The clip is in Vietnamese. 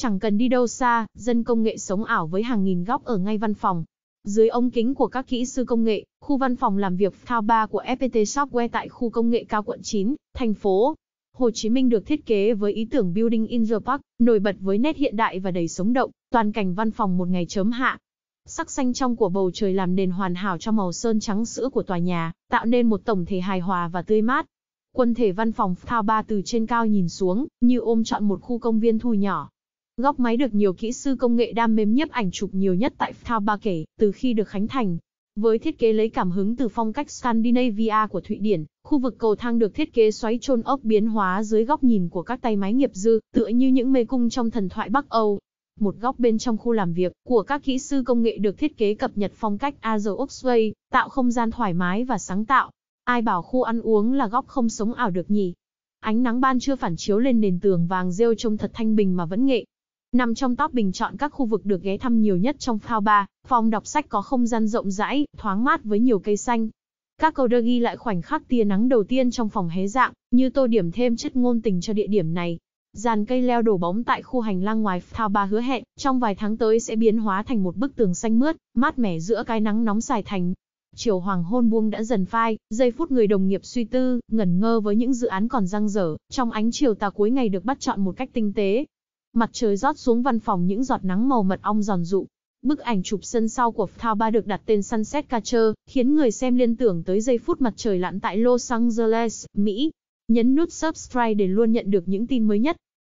Chẳng cần đi đâu xa, dân công nghệ sống ảo với hàng nghìn góc ở ngay văn phòng. Dưới ống kính của các kỹ sư công nghệ, khu văn phòng làm việc Thao 3 của FPT Software tại khu công nghệ cao quận 9, thành phố Hồ Chí Minh được thiết kế với ý tưởng Building in the Park, nổi bật với nét hiện đại và đầy sống động, toàn cảnh văn phòng một ngày chớm hạ. Sắc xanh trong của bầu trời làm nền hoàn hảo cho màu sơn trắng sữa của tòa nhà, tạo nên một tổng thể hài hòa và tươi mát. Quân thể văn phòng Thao 3 từ trên cao nhìn xuống, như ôm trọn một khu công viên thu nhỏ, Góc máy được nhiều kỹ sư công nghệ đam mê nhiếp ảnh chụp nhiều nhất tại Thao Ba kể, từ khi được khánh thành. Với thiết kế lấy cảm hứng từ phong cách Scandinavia của Thụy Điển, khu vực cầu thang được thiết kế xoáy trôn ốc biến hóa dưới góc nhìn của các tay máy nghiệp dư, tựa như những mê cung trong thần thoại Bắc Âu. Một góc bên trong khu làm việc của các kỹ sư công nghệ được thiết kế cập nhật phong cách Azure Oxway, tạo không gian thoải mái và sáng tạo. Ai bảo khu ăn uống là góc không sống ảo được nhỉ? Ánh nắng ban trưa phản chiếu lên nền tường vàng rêu trông thật thanh bình mà vẫn nghệ, Nằm trong top bình chọn các khu vực được ghé thăm nhiều nhất trong Phao Ba, phòng đọc sách có không gian rộng rãi, thoáng mát với nhiều cây xanh. Các câu đơ ghi lại khoảnh khắc tia nắng đầu tiên trong phòng hé dạng, như tô điểm thêm chất ngôn tình cho địa điểm này. Dàn cây leo đổ bóng tại khu hành lang ngoài Phao Ba hứa hẹn, trong vài tháng tới sẽ biến hóa thành một bức tường xanh mướt, mát mẻ giữa cái nắng nóng xài thành. Chiều hoàng hôn buông đã dần phai, giây phút người đồng nghiệp suy tư, ngẩn ngơ với những dự án còn dang dở, trong ánh chiều tà cuối ngày được bắt chọn một cách tinh tế, mặt trời rót xuống văn phòng những giọt nắng màu mật ong giòn dụ. Bức ảnh chụp sân sau của Thao Ba được đặt tên Sunset Catcher, khiến người xem liên tưởng tới giây phút mặt trời lặn tại Los Angeles, Mỹ. Nhấn nút subscribe để luôn nhận được những tin mới nhất.